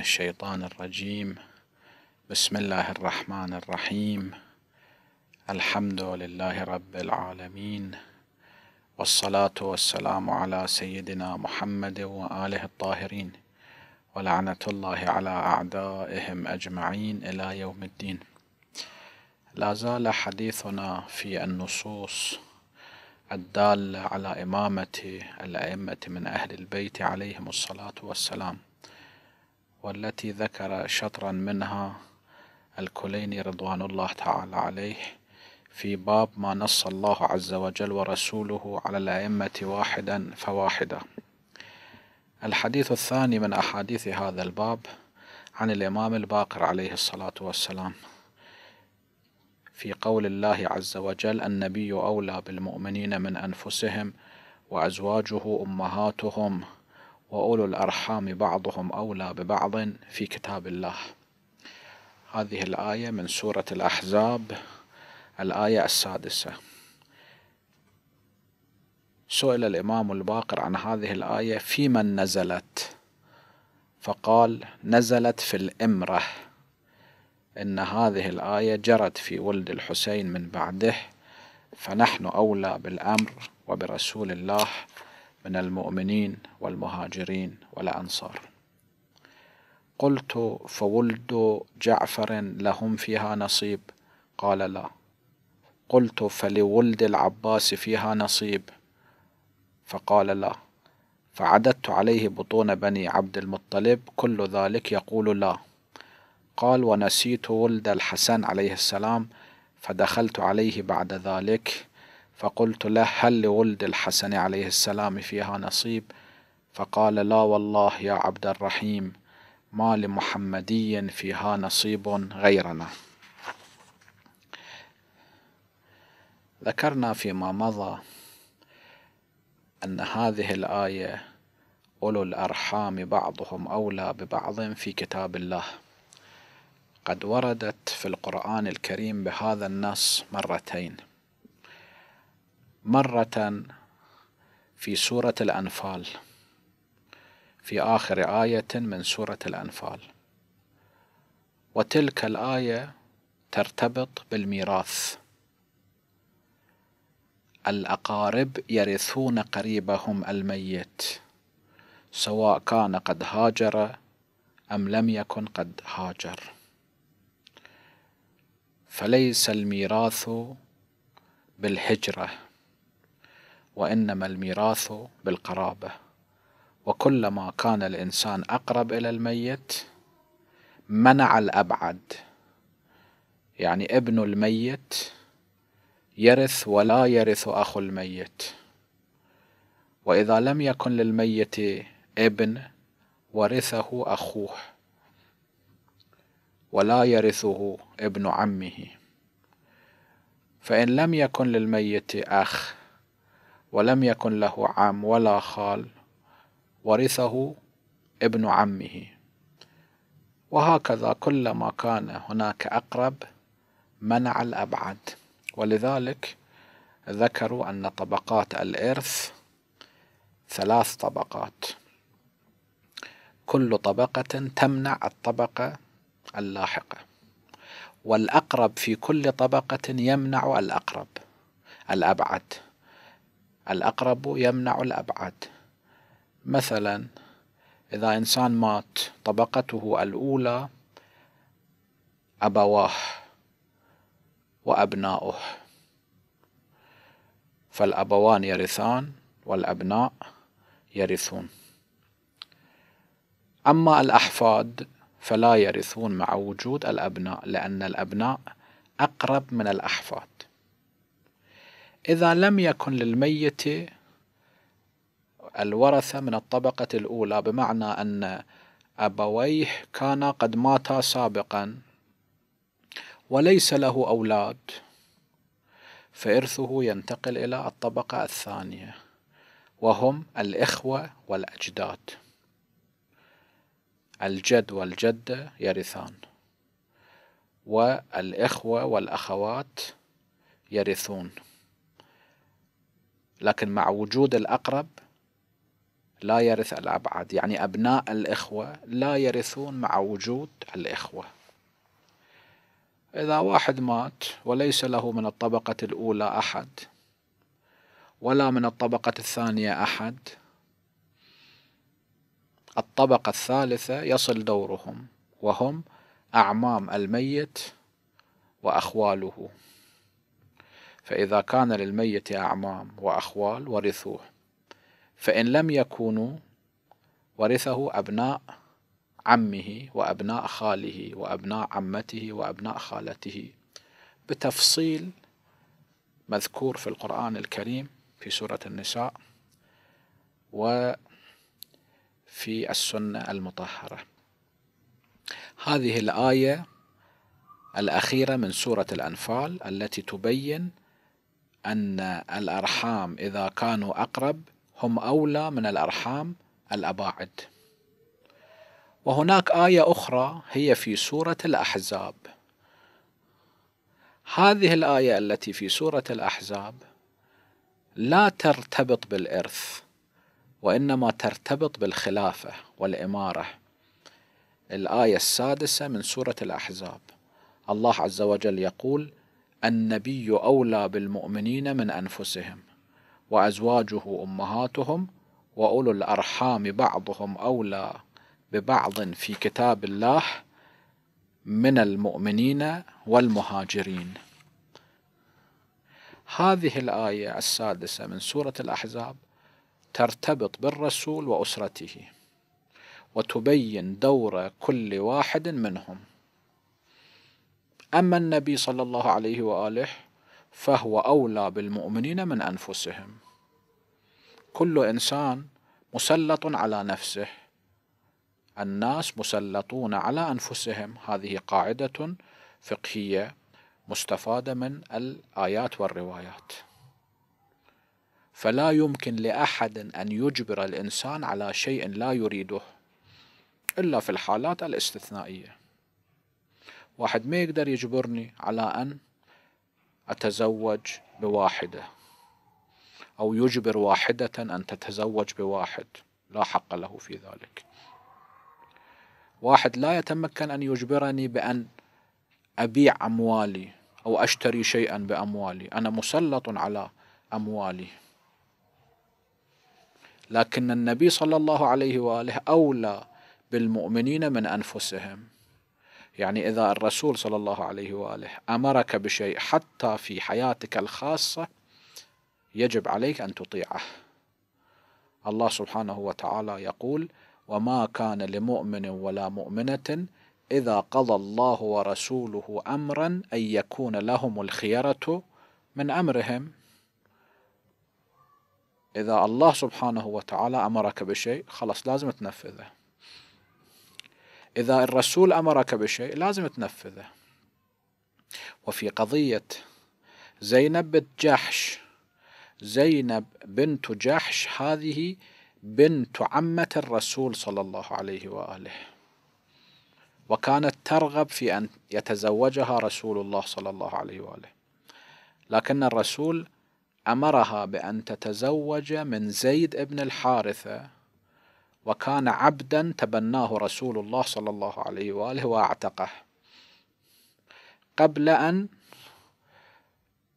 الشيطان الرجيم بسم الله الرحمن الرحيم الحمد لله رب العالمين والصلاة والسلام على سيدنا محمد وآله الطاهرين ولعنة الله على أعدائهم أجمعين إلى يوم الدين لا زال حديثنا في النصوص الدالة على إمامة الأئمة من أهل البيت عليهم الصلاة والسلام والتي ذكر شطرا منها الكليني رضوان الله تعالى عليه في باب ما نص الله عز وجل ورسوله على الأئمة واحدا فواحدا الحديث الثاني من أحاديث هذا الباب عن الإمام الباقر عليه الصلاة والسلام في قول الله عز وجل النبي أولى بالمؤمنين من أنفسهم وأزواجه أمهاتهم وأولو الأرحام بعضهم أولى ببعض في كتاب الله هذه الآية من سورة الأحزاب الآية السادسة سئل الإمام الباقر عن هذه الآية في من نزلت فقال نزلت في الإمرة إن هذه الآية جرت في ولد الحسين من بعده فنحن أولى بالأمر وبرسول الله من المؤمنين والمهاجرين والأنصار قلت فولد جعفر لهم فيها نصيب قال لا قلت فلولد العباس فيها نصيب فقال لا فعددت عليه بطون بني عبد المطلب كل ذلك يقول لا قال ونسيت ولد الحسن عليه السلام فدخلت عليه بعد ذلك فقلت له هل لولد الحسن عليه السلام فيها نصيب فقال لا والله يا عبد الرحيم ما لمحمدي فيها نصيب غيرنا ذكرنا فيما مضى ان هذه الايه اولو الارحام بعضهم اولى ببعض في كتاب الله قد وردت في القران الكريم بهذا النص مرتين مرة في سورة الأنفال في آخر آية من سورة الأنفال وتلك الآية ترتبط بالميراث الأقارب يرثون قريبهم الميت سواء كان قد هاجر أم لم يكن قد هاجر فليس الميراث بالهجره وانما الميراث بالقرابه وكلما كان الانسان اقرب الى الميت منع الابعد يعني ابن الميت يرث ولا يرث اخو الميت واذا لم يكن للميت ابن ورثه اخوه ولا يرثه ابن عمه فان لم يكن للميت اخ ولم يكن له عم ولا خال ورثه ابن عمه وهكذا كلما كان هناك أقرب منع الأبعد ولذلك ذكروا أن طبقات الإرث ثلاث طبقات كل طبقة تمنع الطبقة اللاحقة والأقرب في كل طبقة يمنع الأقرب الأبعد الأقرب يمنع الأبعد مثلا إذا إنسان مات طبقته الأولى أبواه وأبناؤه فالأبوان يرثان والأبناء يرثون أما الأحفاد فلا يرثون مع وجود الأبناء لأن الأبناء أقرب من الأحفاد إذا لم يكن للميت الورثة من الطبقة الأولى بمعنى أن أبويه كانا قد ماتا سابقا وليس له أولاد فإرثه ينتقل إلى الطبقة الثانية وهم الإخوة والأجداد الجد والجدة يرثان والإخوة والأخوات يرثون لكن مع وجود الأقرب لا يرث الأبعد يعني أبناء الإخوة لا يرثون مع وجود الإخوة إذا واحد مات وليس له من الطبقة الأولى أحد ولا من الطبقة الثانية أحد الطبقة الثالثة يصل دورهم وهم أعمام الميت وأخواله فإذا كان للميت أعمام وأخوال ورثوه فإن لم يكونوا ورثه أبناء عمه وأبناء خاله وأبناء عمته وأبناء خالته بتفصيل مذكور في القرآن الكريم في سورة النساء وفي السنة المطهرة هذه الآية الأخيرة من سورة الأنفال التي تبين أن الأرحام إذا كانوا أقرب هم أولى من الأرحام الأباعد وهناك آية أخرى هي في سورة الأحزاب هذه الآية التي في سورة الأحزاب لا ترتبط بالإرث وإنما ترتبط بالخلافة والإمارة الآية السادسة من سورة الأحزاب الله عز وجل يقول النبي أولى بالمؤمنين من أنفسهم وأزواجه أمهاتهم وأولو الأرحام بعضهم أولى ببعض في كتاب الله من المؤمنين والمهاجرين هذه الآية السادسة من سورة الأحزاب ترتبط بالرسول وأسرته وتبين دور كل واحد منهم أما النبي صلى الله عليه وآله فهو أولى بالمؤمنين من أنفسهم كل إنسان مسلط على نفسه الناس مسلطون على أنفسهم هذه قاعدة فقهية مستفادة من الآيات والروايات فلا يمكن لأحد أن يجبر الإنسان على شيء لا يريده إلا في الحالات الاستثنائية واحد ما يقدر يجبرني على أن أتزوج بواحدة أو يجبر واحدة أن تتزوج بواحد لا حق له في ذلك واحد لا يتمكن أن يجبرني بأن أبيع أموالي أو أشتري شيئا بأموالي أنا مسلط على أموالي لكن النبي صلى الله عليه وآله أولى بالمؤمنين من أنفسهم يعني إذا الرسول صلى الله عليه وآله أمرك بشيء حتى في حياتك الخاصة يجب عليك أن تطيعه الله سبحانه وتعالى يقول وما كان لمؤمن ولا مؤمنة إذا قضى الله ورسوله أمرا أن يكون لهم الخيرة من أمرهم إذا الله سبحانه وتعالى أمرك بشيء خلاص لازم تنفذه إذا الرسول أمرك بشيء لازم تنفذه وفي قضية زينب بنت جحش زينب بنت جحش هذه بنت عمة الرسول صلى الله عليه وآله وكانت ترغب في أن يتزوجها رسول الله صلى الله عليه وآله لكن الرسول أمرها بأن تتزوج من زيد بن الحارثة وكان عبدا تبناه رسول الله صلى الله عليه وآله واعتقه قبل أن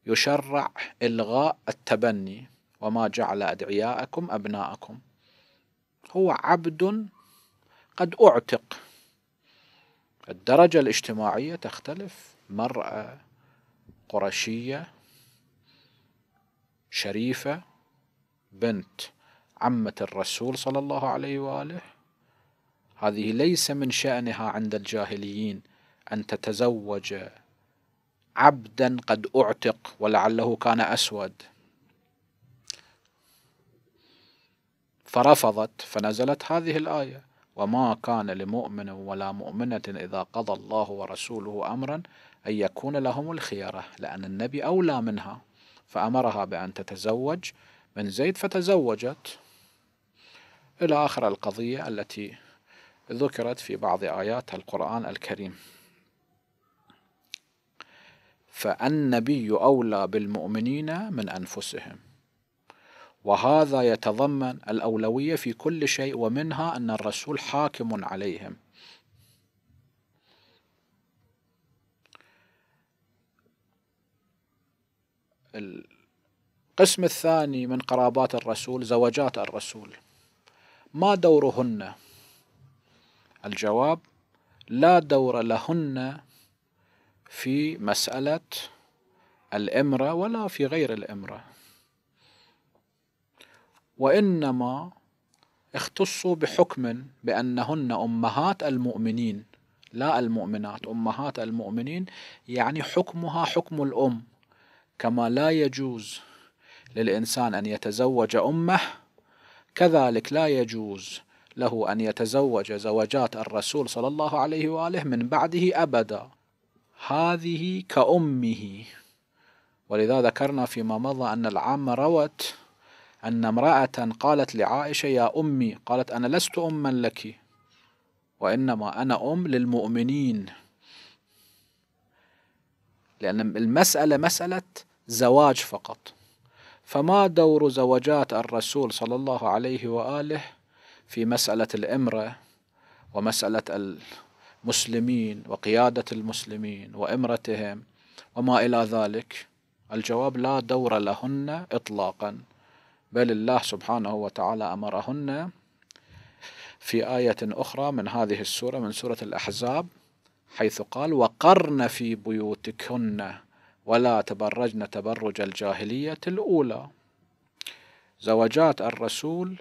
يشرع إلغاء التبني وما جعل أدعياءكم أبناءكم هو عبد قد أعتق الدرجة الاجتماعية تختلف مرأة قرشية شريفة بنت عمة الرسول صلى الله عليه وآله هذه ليس من شأنها عند الجاهليين أن تتزوج عبدا قد أعتق ولعله كان أسود فرفضت فنزلت هذه الآية وما كان لمؤمن ولا مؤمنة إذا قضى الله ورسوله أمرا أن يكون لهم الخيرة لأن النبي أولى منها فأمرها بأن تتزوج من زيد فتزوجت إلى آخر القضية التي ذكرت في بعض آيات القرآن الكريم فالنبي أولى بالمؤمنين من أنفسهم وهذا يتضمن الأولوية في كل شيء ومنها أن الرسول حاكم عليهم القسم الثاني من قرابات الرسول زوجات الرسول ما دورهن الجواب لا دور لهن في مسألة الإمرة ولا في غير الإمرة وإنما اختصوا بحكم بأنهن أمهات المؤمنين لا المؤمنات أمهات المؤمنين يعني حكمها حكم الأم كما لا يجوز للإنسان أن يتزوج أمه كذلك لا يجوز له أن يتزوج زوجات الرسول صلى الله عليه وآله من بعده أبدا هذه كأمه ولذا ذكرنا فيما مضى أن العامة روت أن امرأة قالت لعائشة يا أمي قالت أنا لست أما لك وإنما أنا أم للمؤمنين لأن المسألة مسألة زواج فقط فما دور زوجات الرسول صلى الله عليه وآله في مسألة الإمرة ومسألة المسلمين وقيادة المسلمين وإمرتهم وما إلى ذلك الجواب لا دور لهن إطلاقا بل الله سبحانه وتعالى أمرهن في آية أخرى من هذه السورة من سورة الأحزاب حيث قال وقرن في بيوتكن ولا تبرجن تبرج الجاهلية الأولى زوجات الرسول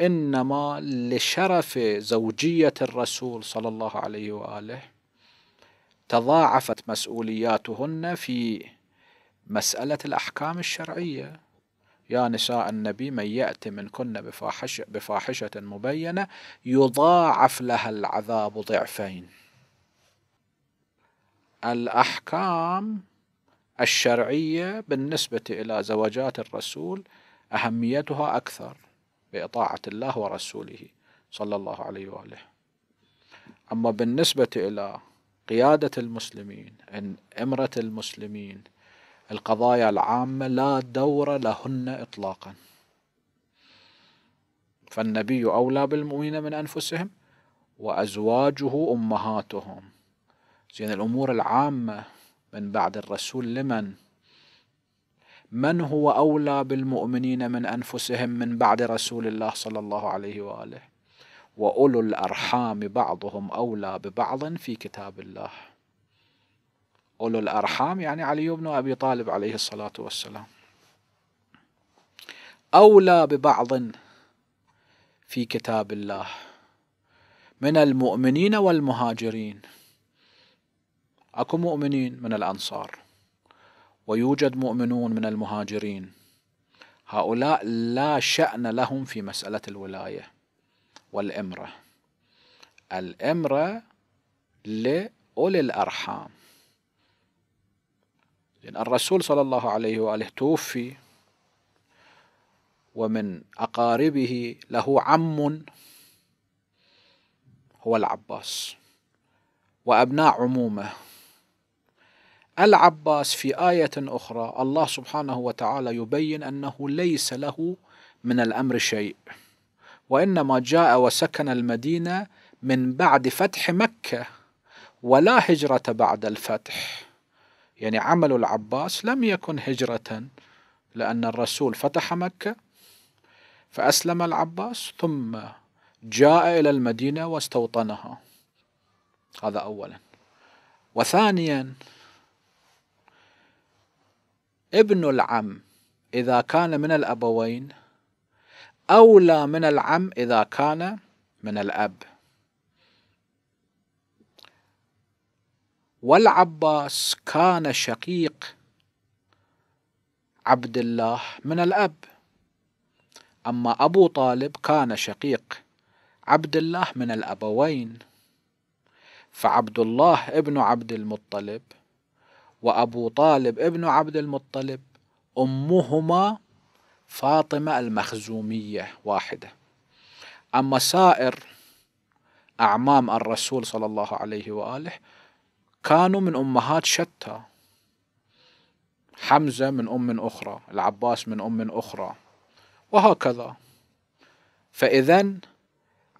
إنما لشرف زوجية الرسول صلى الله عليه وآله تضاعفت مسؤولياتهن في مسألة الأحكام الشرعية يا نساء النبي من يأتي منكن بفاحشة, بفاحشة مبينة يضاعف لها العذاب ضعفين الأحكام الشرعية بالنسبة إلى زواجات الرسول أهميتها أكثر بإطاعة الله ورسوله صلى الله عليه وآله أما بالنسبة إلى قيادة المسلمين إن إمرة المسلمين القضايا العامة لا دور لهن إطلاقا فالنبي أولى بالمؤمنين من أنفسهم وأزواجه أمهاتهم زين الأمور العامة من بعد الرسول لمن؟ من هو أولى بالمؤمنين من أنفسهم من بعد رسول الله صلى الله عليه وآله وأولو الأرحام بعضهم أولى ببعض في كتاب الله أولو الأرحام يعني علي بن أبي طالب عليه الصلاة والسلام أولى ببعض في كتاب الله من المؤمنين والمهاجرين اكو مؤمنين من الانصار ويوجد مؤمنون من المهاجرين هؤلاء لا شأن لهم في مسألة الولاية والإمرة الإمرة لأولي الأرحام لأن الرسول صلى الله عليه وآله توفي ومن أقاربه له عم هو العباس وأبناء عمومه العباس في آية أخرى الله سبحانه وتعالى يبين أنه ليس له من الأمر شيء وإنما جاء وسكن المدينة من بعد فتح مكة ولا هجرة بعد الفتح يعني عمل العباس لم يكن هجرة لأن الرسول فتح مكة فأسلم العباس ثم جاء إلى المدينة واستوطنها هذا أولا وثانيا ابن العم إذا كان من الأبوين أولى من العم إذا كان من الأب والعباس كان شقيق عبد الله من الأب أما أبو طالب كان شقيق عبد الله من الأبوين فعبد الله ابن عبد المطلب وأبو طالب ابن عبد المطلب أمهما فاطمة المخزومية واحدة أما سائر أعمام الرسول صلى الله عليه وآله كانوا من أمهات شتى حمزة من أم أخرى العباس من أم أخرى وهكذا فإذا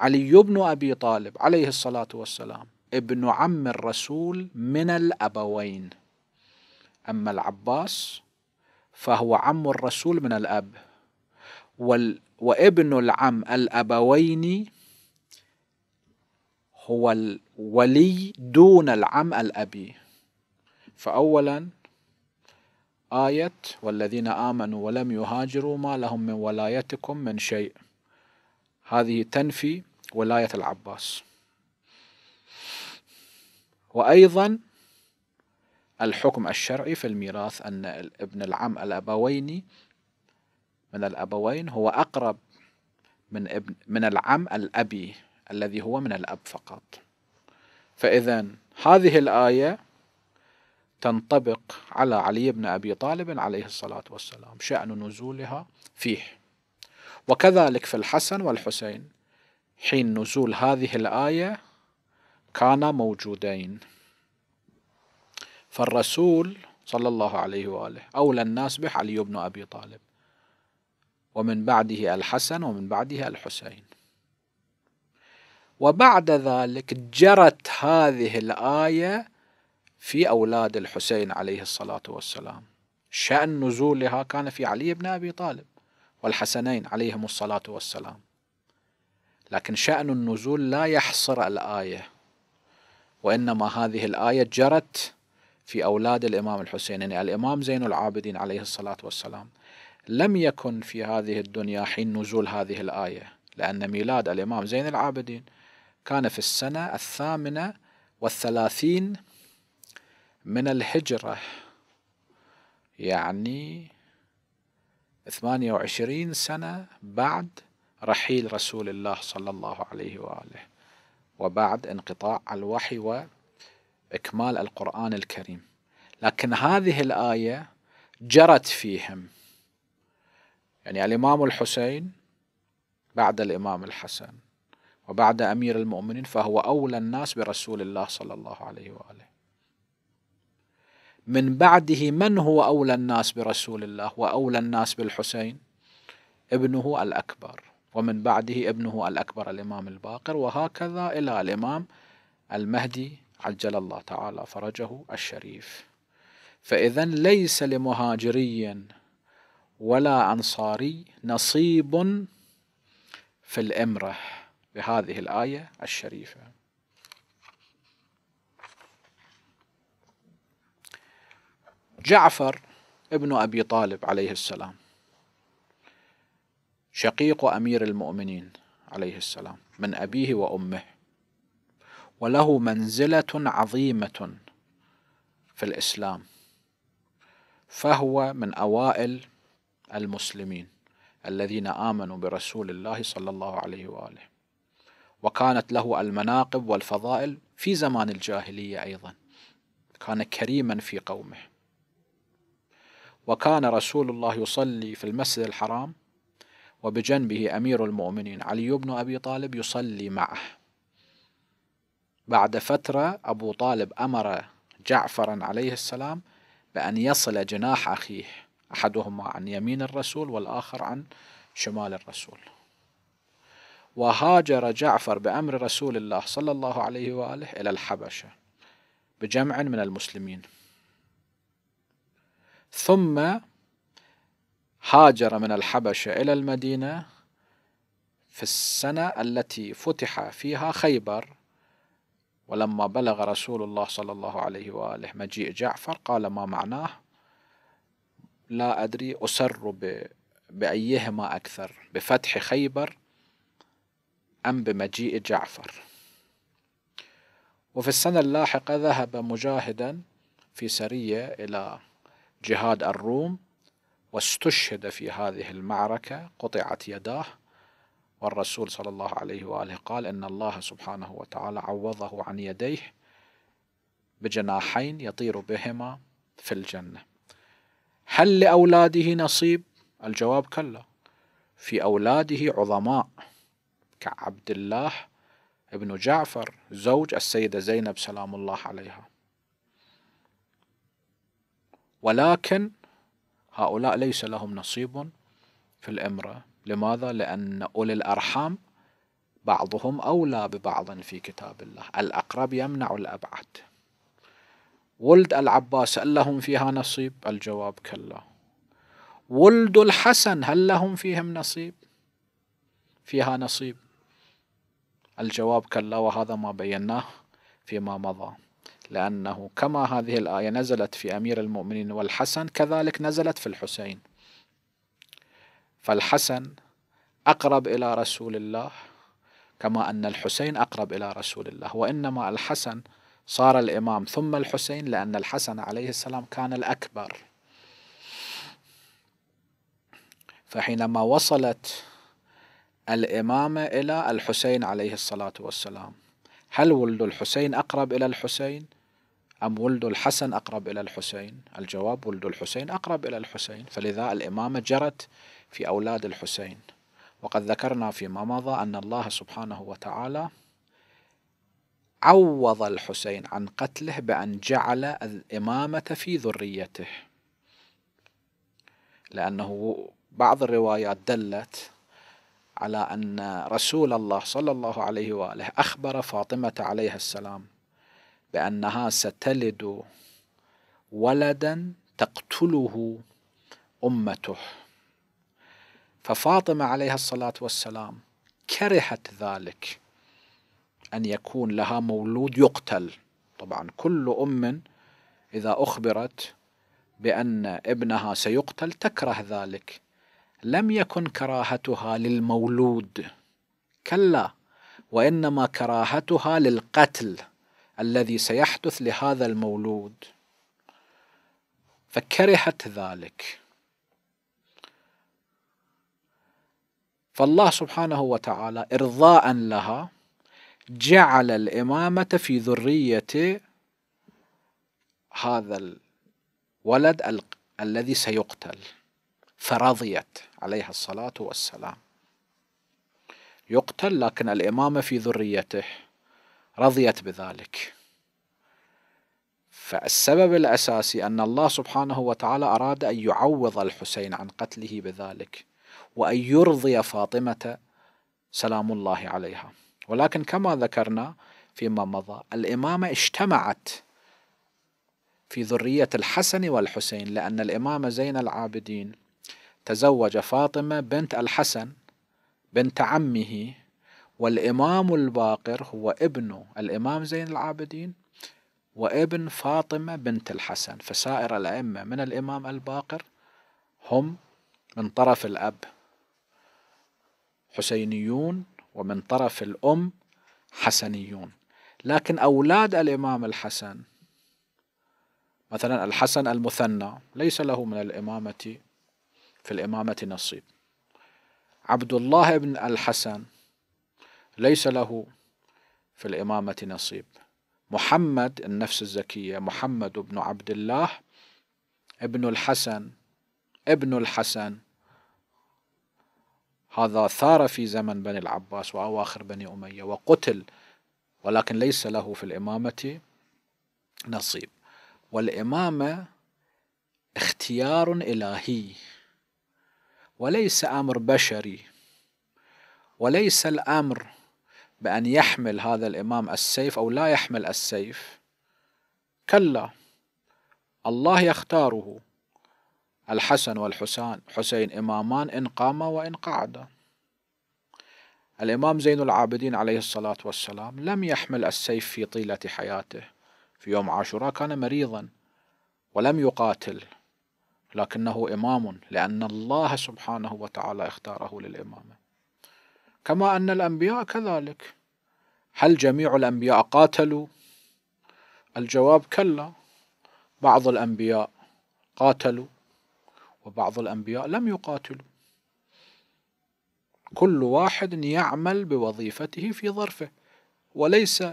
علي بن أبي طالب عليه الصلاة والسلام ابن عم الرسول من الأبوين أما العباس فهو عم الرسول من الأب وال وابن العم الأبوين هو الولي دون العم الأبي فأولا آية والذين آمنوا ولم يهاجروا ما لهم من ولايتكم من شيء هذه تنفي ولاية العباس وأيضا الحكم الشرعي في الميراث أن ابن العم الأبوين من الأبوين هو أقرب من ابن من العم الأبي الذي هو من الأب فقط فإذا هذه الآية تنطبق على علي بن أبي طالب عليه الصلاة والسلام شأن نزولها فيه وكذلك في الحسن والحسين حين نزول هذه الآية كانا موجودين فالرسول صلى الله عليه وآله أولى الناس به علي بن أبي طالب ومن بعده الحسن ومن بعده الحسين وبعد ذلك جرت هذه الآية في أولاد الحسين عليه الصلاة والسلام شأن نزولها كان في علي بن أبي طالب والحسنين عليهم الصلاة والسلام لكن شأن النزول لا يحصر الآية وإنما هذه الآية جرت في أولاد الإمام الحسين يعني الإمام زين العابدين عليه الصلاة والسلام لم يكن في هذه الدنيا حين نزول هذه الآية لأن ميلاد الإمام زين العابدين كان في السنة الثامنة والثلاثين من الهجرة يعني 28 سنة بعد رحيل رسول الله صلى الله عليه وآله وبعد انقطاع الوحي و إكمال القرآن الكريم لكن هذه الآية جرت فيهم يعني الإمام الحسين بعد الإمام الحسن وبعد أمير المؤمنين فهو أولى الناس برسول الله صلى الله عليه وآله من بعده من هو أولى الناس برسول الله وأولى الناس بالحسين ابنه الأكبر ومن بعده ابنه الأكبر الإمام الباقر وهكذا إلى الإمام المهدي عجل الله تعالى فرجه الشريف فإذا ليس لمهاجري ولا أنصاري نصيب في الإمرة بهذه الآية الشريفة جعفر ابن أبي طالب عليه السلام شقيق أمير المؤمنين عليه السلام من أبيه وأمه وله منزلة عظيمة في الإسلام فهو من أوائل المسلمين الذين آمنوا برسول الله صلى الله عليه وآله وكانت له المناقب والفضائل في زمان الجاهلية أيضا كان كريما في قومه وكان رسول الله يصلي في المسجد الحرام وبجنبه أمير المؤمنين علي بن أبي طالب يصلي معه بعد فترة أبو طالب أمر جعفرا عليه السلام بأن يصل جناح أخيه أحدهما عن يمين الرسول والآخر عن شمال الرسول وهاجر جعفر بأمر رسول الله صلى الله عليه وآله إلى الحبشة بجمع من المسلمين ثم هاجر من الحبشة إلى المدينة في السنة التي فتح فيها خيبر ولما بلغ رسول الله صلى الله عليه وآله مجيء جعفر قال ما معناه لا أدري أسر بأيهما أكثر بفتح خيبر أم بمجيء جعفر وفي السنة اللاحقة ذهب مجاهدا في سرية إلى جهاد الروم واستشهد في هذه المعركة قطعت يداه والرسول صلى الله عليه وآله قال أن الله سبحانه وتعالى عوضه عن يديه بجناحين يطير بهما في الجنة هل لأولاده نصيب؟ الجواب كلا في أولاده عظماء كعبد الله ابن جعفر زوج السيدة زينب سلام الله عليها ولكن هؤلاء ليس لهم نصيب في الإمرة لماذا؟ لأن أولي الأرحام بعضهم أولى ببعض في كتاب الله الأقرب يمنع الأبعد ولد العباس هل لهم فيها نصيب؟ الجواب كلا ولد الحسن هل لهم فيهم نصيب؟ فيها نصيب الجواب كلا وهذا ما بيناه فيما مضى لأنه كما هذه الآية نزلت في أمير المؤمنين والحسن كذلك نزلت في الحسين فالحسن أقرب إلى رسول الله كما أن الحسين أقرب إلى رسول الله وإنما الحسن صار الإمام ثم الحسين لأن الحسن عليه السلام كان الأكبر فحينما وصلت الإمامة إلى الحسين عليه الصلاة والسلام هل ولد الحسين أقرب إلى الحسين أم ولد الحسن أقرب إلى الحسين الجواب ولد الحسين أقرب إلى الحسين فلذا الإمامة جرت في أولاد الحسين وقد ذكرنا فيما مضى أن الله سبحانه وتعالى عوض الحسين عن قتله بأن جعل الإمامة في ذريته لأنه بعض الروايات دلت على أن رسول الله صلى الله عليه وآله أخبر فاطمة عليه السلام بأنها ستلد ولدا تقتله أمته ففاطمة عليها الصلاة والسلام كرهت ذلك أن يكون لها مولود يقتل طبعا كل أم إذا أخبرت بأن ابنها سيقتل تكره ذلك لم يكن كراهتها للمولود كلا وإنما كراهتها للقتل الذي سيحدث لهذا المولود فكرهت ذلك فالله سبحانه وتعالى إرضاء لها جعل الإمامة في ذرية هذا الولد ال... الذي سيقتل فرضيت عليها الصلاة والسلام يقتل لكن الإمامة في ذريته رضيت بذلك فالسبب الأساسي أن الله سبحانه وتعالى أراد أن يعوض الحسين عن قتله بذلك وأن يرضي فاطمة سلام الله عليها ولكن كما ذكرنا فيما مضى الإمامة اجتمعت في ذرية الحسن والحسين لأن الإمامة زين العابدين تزوج فاطمة بنت الحسن بنت عمه والإمام الباقر هو ابن الإمام زين العابدين وابن فاطمة بنت الحسن فسائر الأئمة من الإمام الباقر هم من طرف الأب حسينيون ومن طرف الأم حسنيون لكن أولاد الإمام الحسن مثلا الحسن المثنى ليس له من الإمامة في الإمامة نصيب عبد الله بن الحسن ليس له في الإمامة نصيب محمد النفس الزكية محمد بن عبد الله ابن الحسن ابن الحسن هذا ثار في زمن بني العباس وأواخر بني أمية وقتل ولكن ليس له في الإمامة نصيب والإمامة اختيار إلهي وليس أمر بشري وليس الأمر بأن يحمل هذا الإمام السيف أو لا يحمل السيف كلا الله يختاره الحسن والحسين حسين إمامان إن قاما وإن قعدا الإمام زين العابدين عليه الصلاة والسلام لم يحمل السيف في طيلة حياته في يوم عاشوراء كان مريضا ولم يقاتل لكنه إمام لأن الله سبحانه وتعالى اختاره للإمامة كما أن الأنبياء كذلك هل جميع الأنبياء قاتلوا؟ الجواب كلا بعض الأنبياء قاتلوا وبعض الأنبياء لم يقاتلوا كل واحد يعمل بوظيفته في ظرفه وليس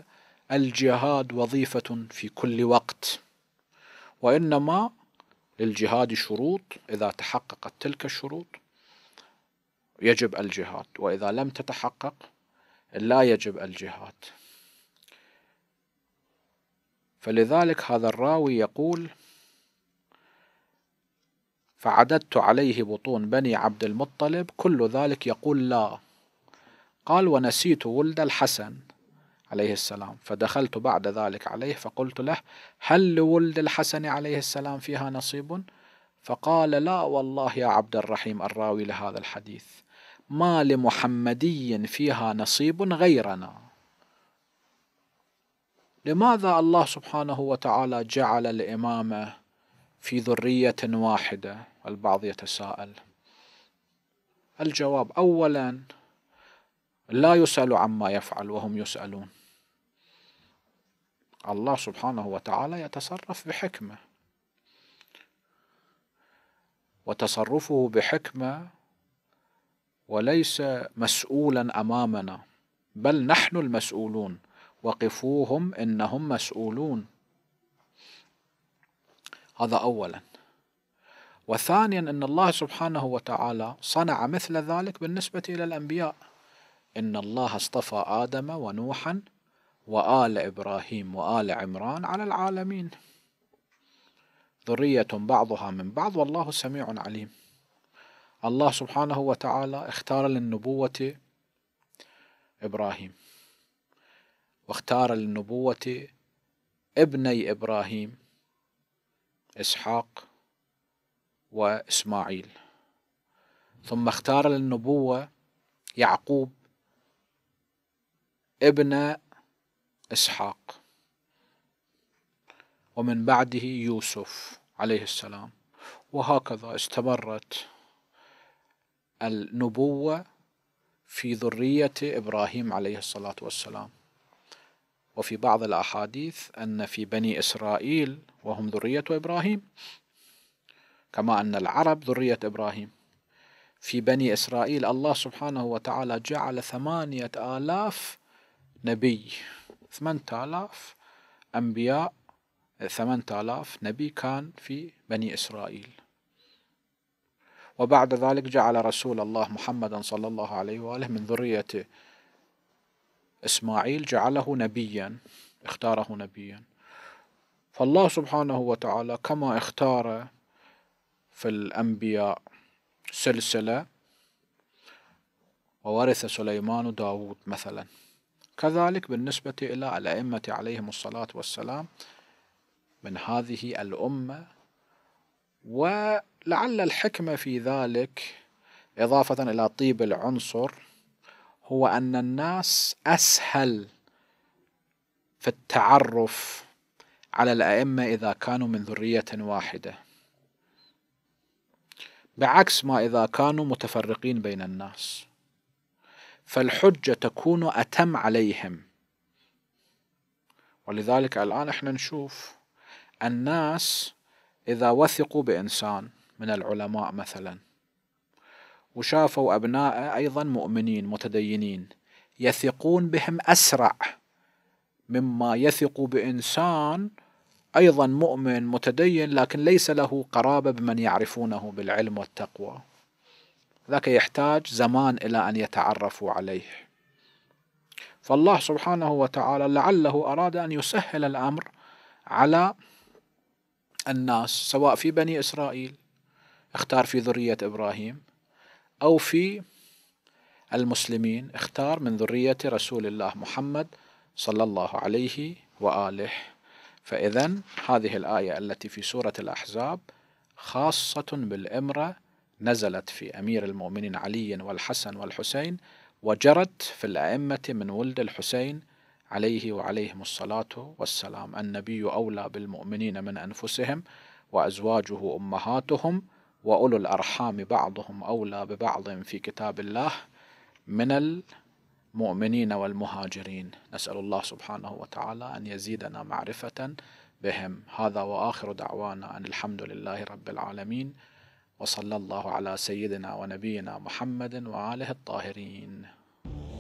الجهاد وظيفة في كل وقت وإنما للجهاد شروط إذا تحققت تلك الشروط يجب الجهاد وإذا لم تتحقق لا يجب الجهاد فلذلك هذا الراوي يقول فعددت عليه بطون بني عبد المطلب كل ذلك يقول لا قال ونسيت ولد الحسن عليه السلام فدخلت بعد ذلك عليه فقلت له هل لولد الحسن عليه السلام فيها نصيب فقال لا والله يا عبد الرحيم الراوي لهذا الحديث ما لمحمدي فيها نصيب غيرنا لماذا الله سبحانه وتعالى جعل الامامه في ذريه واحده البعض يتساءل الجواب اولا لا يسال عما يفعل وهم يسالون الله سبحانه وتعالى يتصرف بحكمه وتصرفه بحكمه وليس مسؤولا امامنا بل نحن المسؤولون وقفوهم انهم مسؤولون هذا اولا وثانيا أن الله سبحانه وتعالى صنع مثل ذلك بالنسبة إلى الأنبياء إن الله اصطفى آدم ونوحا وآل إبراهيم وآل عمران على العالمين ذرية بعضها من بعض والله سميع عليم الله سبحانه وتعالى اختار للنبوة إبراهيم واختار للنبوة ابني إبراهيم إسحاق واسماعيل ثم اختار للنبوه يعقوب ابن اسحاق ومن بعده يوسف عليه السلام وهكذا استمرت النبوه في ذريه ابراهيم عليه الصلاه والسلام وفي بعض الاحاديث ان في بني اسرائيل وهم ذريه ابراهيم كما أن العرب ذرية إبراهيم في بني إسرائيل الله سبحانه وتعالى جعل ثمانية آلاف نبي ثمانية آلاف أنبياء ثمانية آلاف نبي كان في بني إسرائيل وبعد ذلك جعل رسول الله محمدا صلى الله عليه وآله من ذرية إسماعيل جعله نبيا اختاره نبيا فالله سبحانه وتعالى كما اختار في الأنبياء سلسلة وورث سليمان داود مثلا كذلك بالنسبة إلى الأئمة عليهم الصلاة والسلام من هذه الأمة ولعل الحكمة في ذلك إضافة إلى طيب العنصر هو أن الناس أسهل في التعرف على الأئمة إذا كانوا من ذرية واحدة بعكس ما إذا كانوا متفرقين بين الناس فالحجة تكون أتم عليهم ولذلك الآن احنا نشوف الناس إذا وثقوا بإنسان من العلماء مثلا وشافوا ابناءه أيضا مؤمنين متدينين يثقون بهم أسرع مما يثق بإنسان ايضا مؤمن متدين لكن ليس له قرابه بمن يعرفونه بالعلم والتقوى ذاك يحتاج زمان الى ان يتعرفوا عليه فالله سبحانه وتعالى لعله اراد ان يسهل الامر على الناس سواء في بني اسرائيل اختار في ذريه ابراهيم او في المسلمين اختار من ذريه رسول الله محمد صلى الله عليه واله فإذا هذه الآية التي في سورة الأحزاب خاصة بالإمرة نزلت في أمير المؤمنين علي والحسن والحسين وجرت في الأئمة من ولد الحسين عليه وعليهم الصلاة والسلام النبي أولى بالمؤمنين من أنفسهم وأزواجه أمهاتهم وأولو الأرحام بعضهم أولى ببعض في كتاب الله من المؤمنين والمهاجرين نسأل الله سبحانه وتعالى أن يزيدنا معرفة بهم هذا وآخر دعوانا أن الحمد لله رب العالمين وصلى الله على سيدنا ونبينا محمد وآله الطاهرين